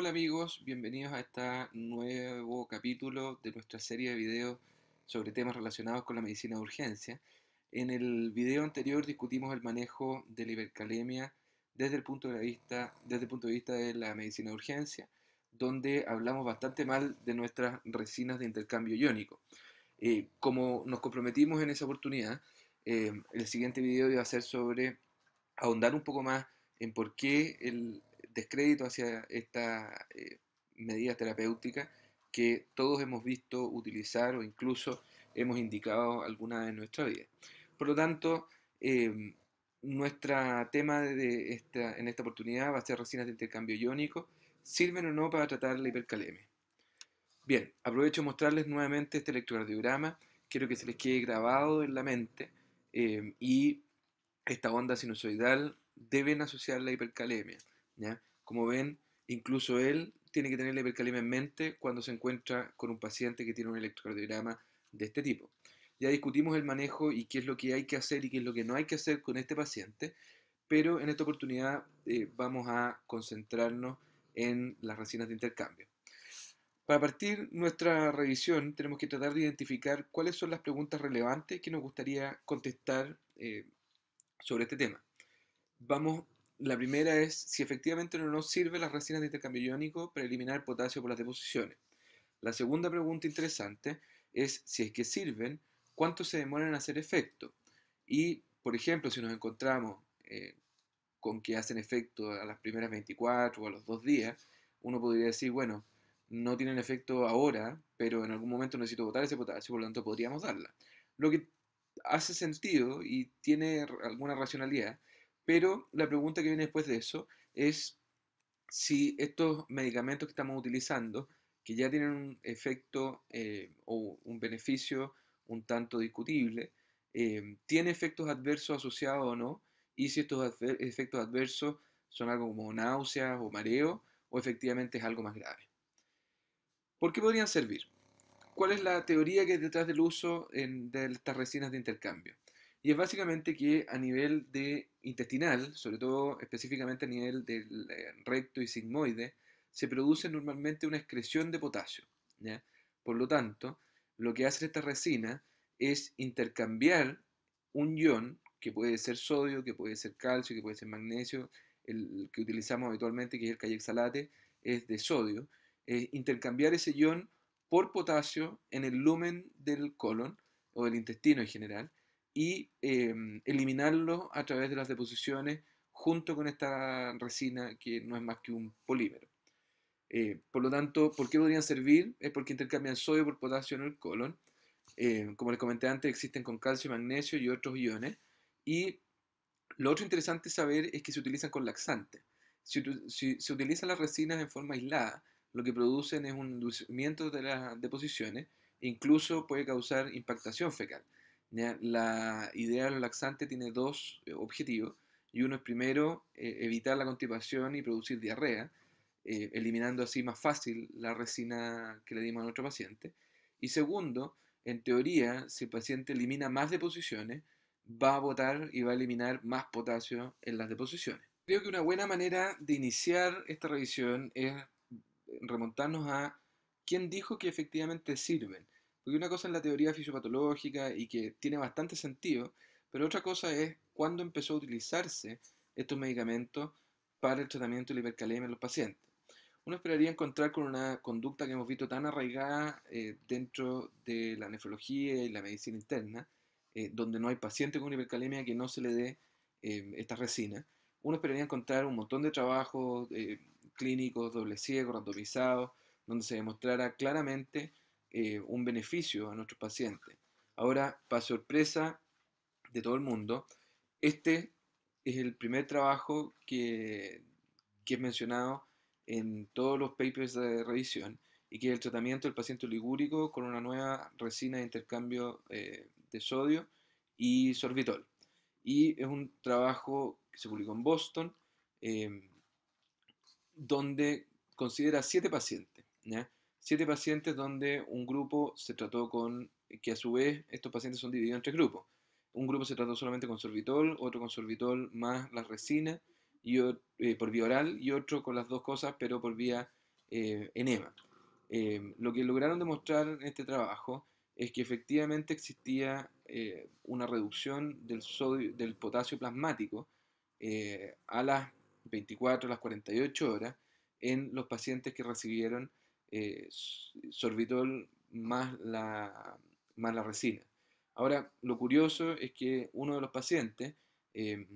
Hola amigos, bienvenidos a este nuevo capítulo de nuestra serie de videos sobre temas relacionados con la medicina de urgencia. En el video anterior discutimos el manejo de la hipercalemia desde el punto de vista, desde el punto de, vista de la medicina de urgencia, donde hablamos bastante mal de nuestras resinas de intercambio iónico. Eh, como nos comprometimos en esa oportunidad, eh, el siguiente video iba a ser sobre ahondar un poco más en por qué el, descrédito hacia esta eh, medida terapéutica que todos hemos visto utilizar o incluso hemos indicado alguna vez en nuestra vida. Por lo tanto, em, nuestro tema de esta, en esta oportunidad va a ser resinas de intercambio iónico, sirven o no para tratar la hipercalemia. Bien, aprovecho de mostrarles nuevamente este electrocardiograma, quiero que se les quede grabado en la mente em, y esta onda sinusoidal deben asociar la hipercalemia. Como ven, incluso él tiene que tener la hipercalemia en mente cuando se encuentra con un paciente que tiene un electrocardiograma de este tipo. Ya discutimos el manejo y qué es lo que hay que hacer y qué es lo que no hay que hacer con este paciente, pero en esta oportunidad eh, vamos a concentrarnos en las resinas de intercambio. Para partir nuestra revisión tenemos que tratar de identificar cuáles son las preguntas relevantes que nos gustaría contestar eh, sobre este tema. Vamos la primera es si efectivamente no nos sirve las resinas de intercambio iónico para eliminar el potasio por las deposiciones. La segunda pregunta interesante es si es que sirven, cuánto se demoran en hacer efecto. Y, por ejemplo, si nos encontramos eh, con que hacen efecto a las primeras 24 o a los dos días, uno podría decir, bueno, no tienen efecto ahora, pero en algún momento necesito botar ese potasio, por lo tanto podríamos darla. Lo que hace sentido y tiene alguna racionalidad pero la pregunta que viene después de eso es si estos medicamentos que estamos utilizando, que ya tienen un efecto eh, o un beneficio un tanto discutible, eh, tiene efectos adversos asociados o no, y si estos efectos adversos son algo como náuseas o mareo, o efectivamente es algo más grave. ¿Por qué podrían servir? ¿Cuál es la teoría que hay detrás del uso de estas resinas de intercambio? Y es básicamente que a nivel de intestinal, sobre todo específicamente a nivel del eh, recto y sigmoide, se produce normalmente una excreción de potasio. Por lo tanto, lo que hace esta resina es intercambiar un ion, que puede ser sodio, que puede ser calcio, que puede ser magnesio, el que utilizamos habitualmente, que es el cayexalate, es de sodio, es eh, intercambiar ese ion por potasio en el lumen del colon o del intestino en general, y em, eliminarlo a través de las deposiciones junto con esta resina que no es más que un polímero. Eh, por lo tanto, ¿por qué podrían servir? Es porque intercambian sodio por potasio en el colon. Eh, como les comenté antes, existen con calcio, magnesio y otros iones. Y lo otro interesante saber es que se utilizan con laxantes. Si, si se utilizan las resinas en forma aislada, lo que producen es un endurecimiento de las deposiciones e incluso puede causar impactación fecal. La idea del laxante tiene dos eh, objetivos. Y uno es primero eh, evitar la constipación y producir diarrea, eh, eliminando así más fácil la resina que le dimos a nuestro paciente. Y segundo, en teoría, si el paciente elimina más deposiciones, va a botar y va a eliminar más potasio en las deposiciones. Creo que una buena manera de iniciar esta revisión es remontarnos a quién dijo que efectivamente sirven. Porque una cosa es la teoría fisiopatológica y que tiene bastante sentido, pero otra cosa es cuándo empezó a utilizarse estos medicamentos para el tratamiento de la hipercalemia en los pacientes. Uno esperaría encontrar con una conducta que hemos visto tan arraigada eh, dentro de la nefrología y la medicina interna, eh, donde no hay paciente con hipercalemia que no se le dé eh, esta resina. Uno esperaría encontrar un montón de trabajos clínicos, doble ciego, randomizados, donde se demostrara claramente eh, un beneficio a nuestros pacientes. Ahora, para sorpresa de todo el mundo, este es el primer trabajo que, es mencionado en todos los papers de revisión y que es el tratamiento del paciente ligúrico con una nueva resina de intercambio eh, de sodio y sorbitol. Y es un trabajo que se publicó en Boston, eh, donde considera siete pacientes, siete pacientes donde un grupo se trató con, que a su vez estos pacientes son divididos en tres grupos. Un grupo se trató solamente con sorbitol, otro con sorbitol más la resina y, eh, por vía oral y otro con las dos cosas pero por vía eh, enema. Eh, lo que lograron demostrar en este trabajo es que efectivamente existía una reducción del, sodio, del potasio plasmático a las 24, a las 48 horas en los pacientes que recibieron eh, sorbitol más la, más la resina. Ahora, lo curioso es que uno de los pacientes, em,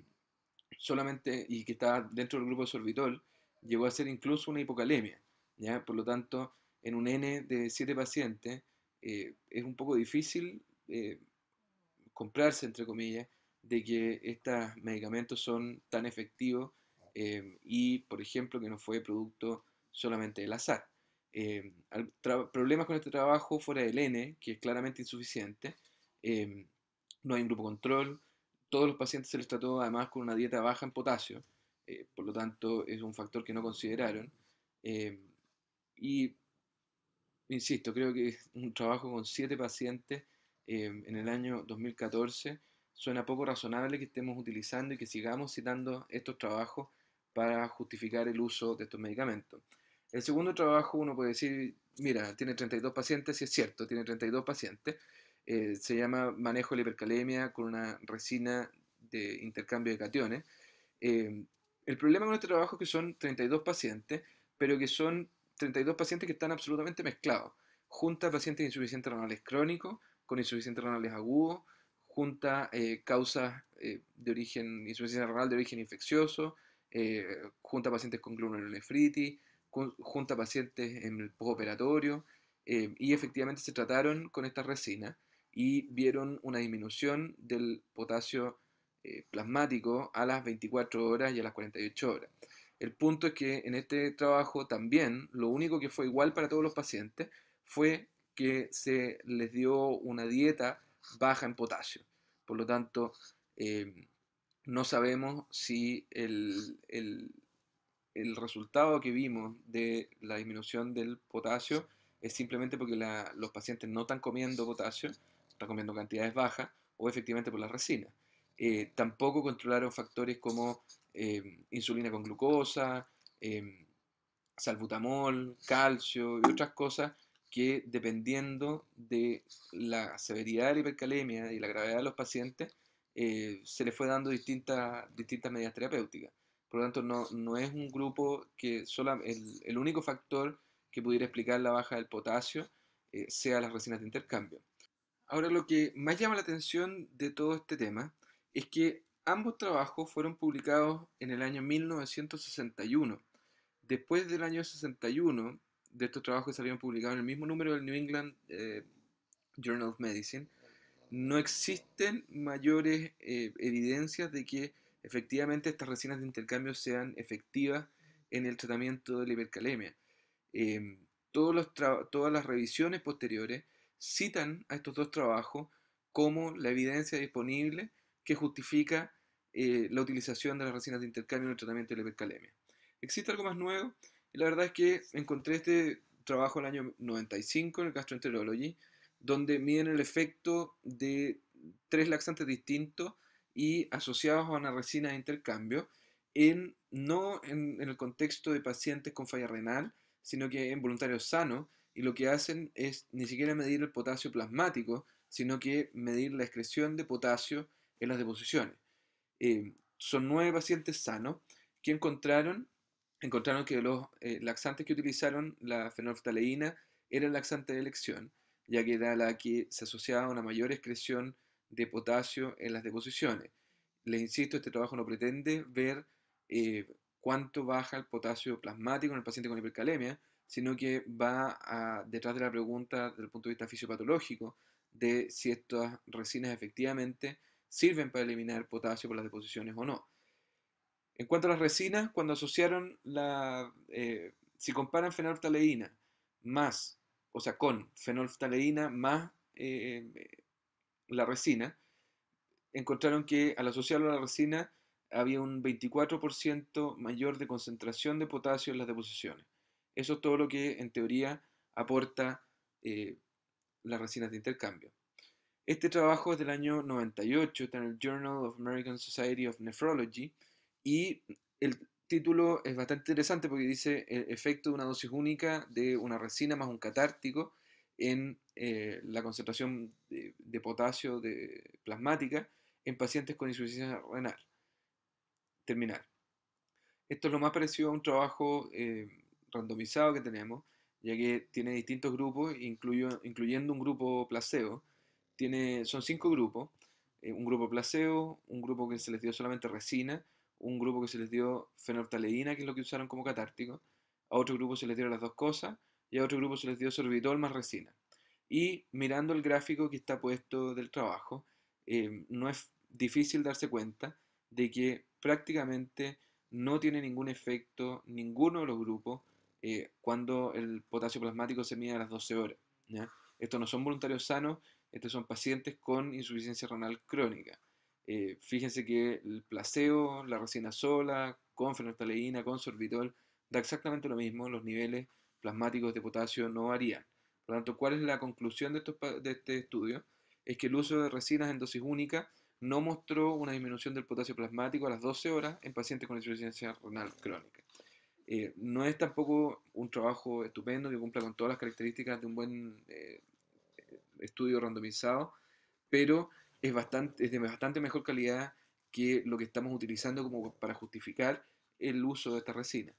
solamente, y que estaba dentro del grupo de sorbitol, llegó a ser incluso una hipocalemia. ¿ya? Por lo tanto, en un N de 7 pacientes, eh, es un poco difícil eh, comprarse, entre comillas, de que estos medicamentos son tan efectivos em, y, por ejemplo, que no fue producto solamente del azar. Em, problemas con este trabajo fuera del N, que es claramente insuficiente, em, no hay un grupo control, todos los pacientes se les trató además con una dieta baja en potasio, eh, por lo tanto es un factor que no consideraron. Em, y insisto, creo que un trabajo con siete pacientes en el año 2014 suena poco razonable que estemos utilizando y que sigamos citando estos trabajos para justificar el uso de estos medicamentos. El segundo trabajo uno puede decir, mira, tiene 32 pacientes, y es cierto, tiene 32 pacientes. Eh, se llama manejo de la hipercalemia con una resina de intercambio de cationes. Eh, el problema con este trabajo es que son 32 pacientes, pero que son 32 pacientes que están absolutamente mezclados. Junta pacientes insuficientes renales crónicos, con insuficientes renales agudos, junta eh, causas de origen, insuficiencia renal de origen infeccioso, junta pacientes con glomerulonefritis, junta pacientes en el postoperatorio eh, y efectivamente se trataron con esta resina y vieron una disminución del potasio eh, plasmático a las 24 horas y a las 48 horas. El punto es que en este trabajo también lo único que fue igual para todos los pacientes fue que se les dio una dieta baja en potasio. Por lo tanto, eh, no sabemos si el, el resultado que vimos de la disminución del potasio es simplemente porque los pacientes no están comiendo potasio, están comiendo cantidades bajas o efectivamente por la resina. Eh, tampoco controlaron factores como eh, insulina con glucosa, em, salbutamol, calcio y otras cosas que dependiendo de la severidad de la hipercalemia y la gravedad de los pacientes, eh, se les fue dando distintas, distintas medidas terapéuticas. Por lo tanto, no, no es un grupo que sola, el, único factor que pudiera explicar la baja del potasio eh, sea las resinas de intercambio. Ahora, lo que más llama la atención de todo este tema es que ambos trabajos fueron publicados en el año 1961. Después del año 61, de estos trabajos que salieron publicados en el mismo número del New England eh, Journal of Medicine, no existen mayores eh, evidencias de que efectivamente estas resinas de intercambio sean efectivas en el tratamiento de la hipercalemia. Em, todos los todas las revisiones posteriores citan a estos dos trabajos como la evidencia disponible que justifica eh, la utilización de las resinas de intercambio en el tratamiento de la hipercalemia. ¿Existe algo más nuevo? La verdad es que encontré este trabajo en el año 95 en el Gastroenterology, donde miden el efecto de tres laxantes distintos y asociados a una resina de intercambio, en, no en, el contexto de pacientes con falla renal, sino que en voluntarios sanos, y lo que hacen es ni siquiera medir el potasio plasmático, sino que medir la excreción de potasio en las deposiciones. Eh, son nueve pacientes sanos que encontraron, encontraron que los eh, laxantes que utilizaron, la fenolftaleína, era el laxante de elección, ya que era la que se asociaba a una mayor excreción de potasio en las deposiciones. Les insisto, este trabajo no pretende ver eh, cuánto baja el potasio plasmático en el paciente con hipercalemia, sino que va a, detrás de la pregunta desde el punto de vista fisiopatológico de si estas resinas efectivamente sirven para eliminar potasio por las deposiciones o no. En cuanto a las resinas, cuando asociaron la... Eh, si comparan fenolftaleína más, o sea, con fenolftaleína más eh, la resina, encontraron que al asociarlo a la resina había un 24% mayor de concentración de potasio en las deposiciones. Eso es todo lo que en teoría aporta eh, las resinas de intercambio. Este trabajo es del año 98, está en el Journal of American Society of Nephrology y el título es bastante interesante porque dice el efecto de una dosis única de una resina más un catártico en eh, la concentración de, potasio de plasmática en pacientes con insuficiencia renal terminal. Esto es lo más parecido a un trabajo eh, randomizado que tenemos, ya que tiene distintos grupos, incluyendo un grupo placebo. Tiene, son cinco grupos, eh, un grupo placebo, un grupo que se les dio solamente resina, un grupo que se les dio fenortaleína, que es lo que usaron como catártico, a otro grupo se les dieron las dos cosas, y a otro grupo se les dio sorbitol más resina. Y mirando el gráfico que está puesto del trabajo, eh, no es difícil darse cuenta de que prácticamente no tiene ningún efecto ninguno de los grupos eh, cuando el potasio plasmático se mide a las 12 horas. Estos no son voluntarios sanos, estos son pacientes con insuficiencia renal crónica. Eh, fíjense que el placebo, la resina sola, con fenolftaleína, con sorbitol, da exactamente lo mismo, los niveles plasmáticos de potasio no varían. Por lo tanto, ¿cuál es la conclusión de, de este estudio? Es que el uso de resinas en dosis única no mostró una disminución del potasio plasmático a las 12 horas en pacientes con insuficiencia renal crónica. Eh, no es tampoco un trabajo estupendo que cumpla con todas las características de un buen eh, estudio randomizado, pero es, bastante, es de bastante mejor calidad que lo que estamos utilizando como para justificar el uso de esta resina.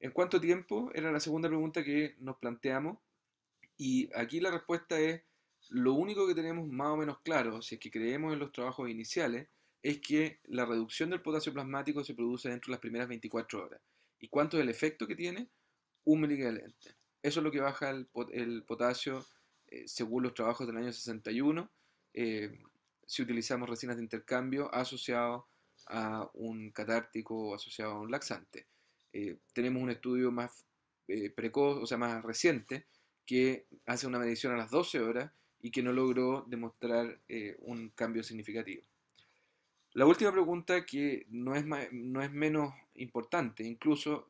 ¿En cuánto tiempo? Era la segunda pregunta que nos planteamos. Y aquí la respuesta es, lo único que tenemos más o menos claro, si es que creemos en los trabajos iniciales, es que la reducción del potasio plasmático se produce dentro de las primeras 24 horas. ¿Y cuánto es el efecto que tiene? Un miligalente. Eso es lo que baja el, potasio eh, según los trabajos del año 61, eh, si utilizamos resinas de intercambio asociado a un catártico o asociado a un laxante. Eh, tenemos un estudio más eh, precoz, o sea, más reciente, que hace una medición a las 12 horas y que no logró demostrar eh, un cambio significativo. La última pregunta, que no es, no es menos importante, incluso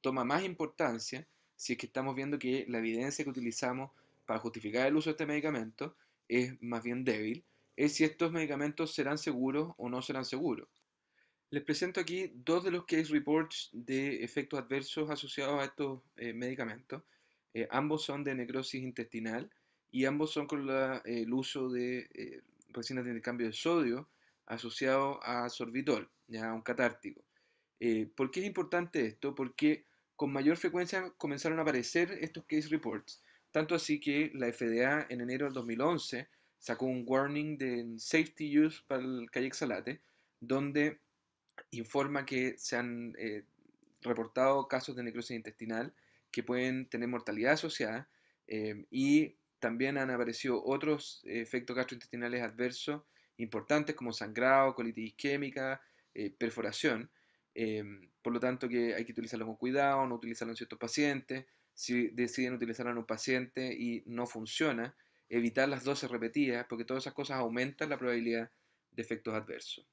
toma más importancia si es que estamos viendo que la evidencia que utilizamos para justificar el uso de este medicamento es más bien débil, es si estos medicamentos serán seguros o no serán seguros. Les presento aquí dos de los case reports de efectos adversos asociados a estos eh, medicamentos. Eh, ambos son de necrosis intestinal y ambos son con eh, el uso de resinas de intercambio de sodio asociado a sorbitol, ya un catártico. ¿Por qué es importante esto? Porque con mayor frecuencia comenzaron a aparecer estos case reports, tanto así que la FDA en enero del 2011 sacó un warning de safety use para el Calle donde informa que se han eh, reportado casos de necrosis intestinal que pueden tener mortalidad asociada eh, y también han aparecido otros efectos gastrointestinales adversos importantes como sangrado, colitis isquémica, eh, perforación. por lo tanto, que hay que utilizarlo con cuidado, no utilizarlo en ciertos pacientes. Si deciden utilizarlo en un paciente y no funciona, evitar las dosis repetidas, porque todas esas cosas aumentan la probabilidad de efectos adversos.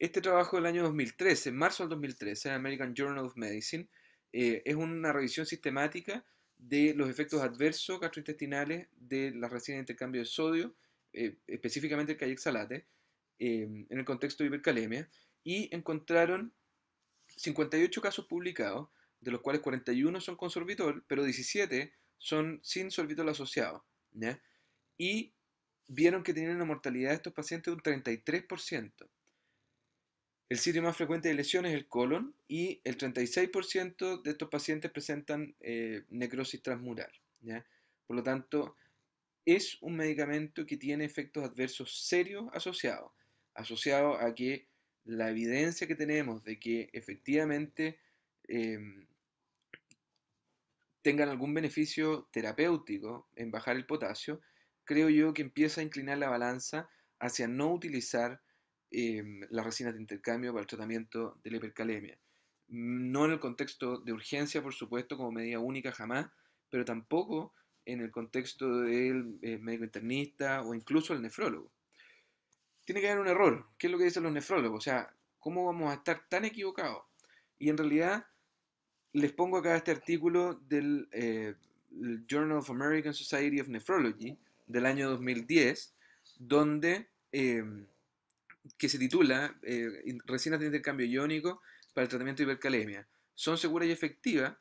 Este trabajo del año 2013, en marzo del 2013, en American Journal of Medicine, eh, es una revisión sistemática de los efectos adversos gastrointestinales de la resinas de intercambio de sodio, eh, específicamente el cayexalate, eh, en el contexto de hipercalemia, y encontraron 58 casos publicados, de los cuales 41 son con sorbitol, pero 17 son sin sorbitol asociado. Y vieron que tenían una mortalidad de estos pacientes de un 33%. El sitio más frecuente de lesión es el colon y el 36% de estos pacientes presentan eh, necrosis transmural. Por lo tanto, es un medicamento que tiene efectos adversos serios asociados, asociado a que la evidencia que tenemos de que efectivamente em, tengan algún beneficio terapéutico en bajar el potasio, creo yo que empieza a inclinar la balanza hacia no utilizar Em, las resinas de intercambio para el tratamiento de la hipercalemia. No en el contexto de urgencia, por supuesto, como medida única jamás, pero tampoco en el contexto del eh, médico internista o incluso el nefrólogo. Tiene que haber un error. ¿Qué es lo que dicen los nefrólogos? O sea, ¿cómo vamos a estar tan equivocados? Y en realidad, les pongo acá este artículo del eh, Journal of American Society of Nephrology del año 2010, donde em, que se titula eh, recién Resinas de intercambio iónico para el tratamiento de hipercalemia. Son seguras y efectivas.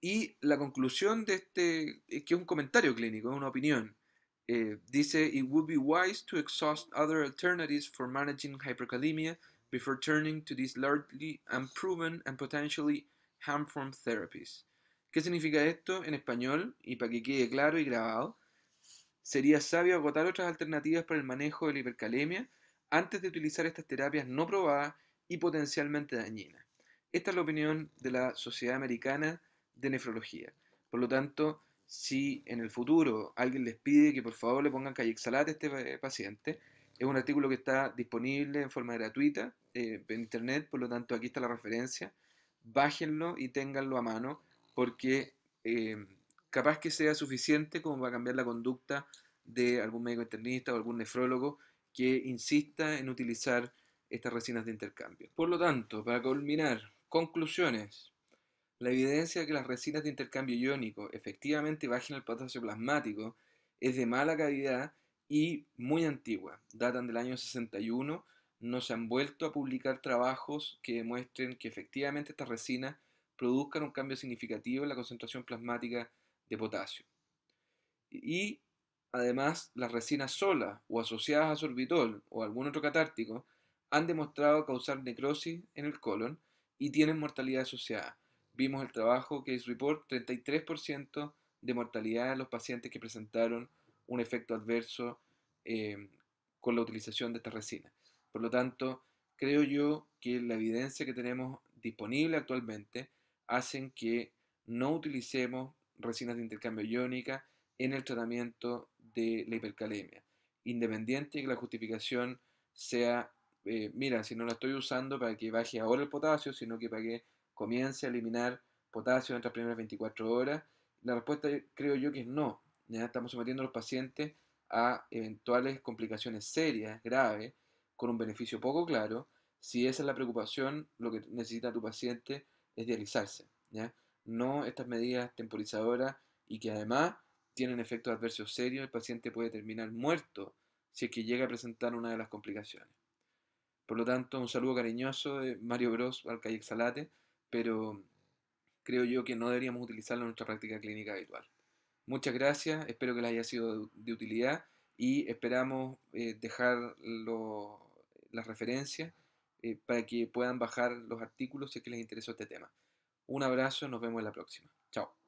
Y la conclusión de este, que es un comentario clínico, es una opinión, eh, dice: It would be wise to exhaust other alternatives for managing hyperkalemia before turning to these largely unproven and potentially harmful therapies. ¿Qué significa esto en español? Y para que quede claro y grabado, sería sabio agotar otras alternativas para el manejo de la hipercalemia antes de utilizar estas terapias no probadas y potencialmente dañinas. Esta es la opinión de la Sociedad Americana de Nefrología. Por lo tanto, si en el futuro alguien les pide que por favor le pongan callexalat a este paciente, es un artículo que está disponible en forma gratuita eh, en internet, por lo tanto aquí está la referencia. Bájenlo y ténganlo a mano porque eh, capaz que sea suficiente como va a cambiar la conducta de algún médico internista o algún nefrólogo que insista en utilizar estas resinas de intercambio. Por lo tanto, para culminar, conclusiones. La evidencia de que las resinas de intercambio iónico efectivamente bajen el potasio plasmático es de mala calidad y muy antigua. Datan del año 61, no se han vuelto a publicar trabajos que demuestren que efectivamente estas resinas produzcan un cambio significativo en la concentración plasmática de potasio. Y Además, las resinas solas o asociadas a sorbitol o algún otro catártico han demostrado causar necrosis en el colon y tienen mortalidad asociada. Vimos el trabajo que Report, 33% de mortalidad en los pacientes que presentaron un efecto adverso eh, con la utilización de estas resinas. Por lo tanto, creo yo que la evidencia que tenemos disponible actualmente hace que no utilicemos resinas de intercambio iónica en el tratamiento de la hipercalemia, independiente de que la justificación sea, eh, mira, si no la estoy usando para que baje ahora el potasio, sino que para que comience a eliminar potasio en las primeras 24 horas, la respuesta creo yo que es no. ¿ya? Estamos sometiendo a los pacientes a eventuales complicaciones serias, graves, con un beneficio poco claro. Si esa es la preocupación, lo que necesita tu paciente es dializarse, ¿ya? no estas medidas temporizadoras y que además tienen efectos adversos serios, el paciente puede terminar muerto si es que llega a presentar una de las complicaciones. Por lo tanto, un saludo cariñoso de Mario Bros al Exalate, pero creo yo que no deberíamos utilizarlo en nuestra práctica clínica habitual. Muchas gracias, espero que les haya sido de utilidad y esperamos eh, dejar las referencias eh, para que puedan bajar los artículos si es que les interesa este tema. Un abrazo, nos vemos en la próxima. Chao.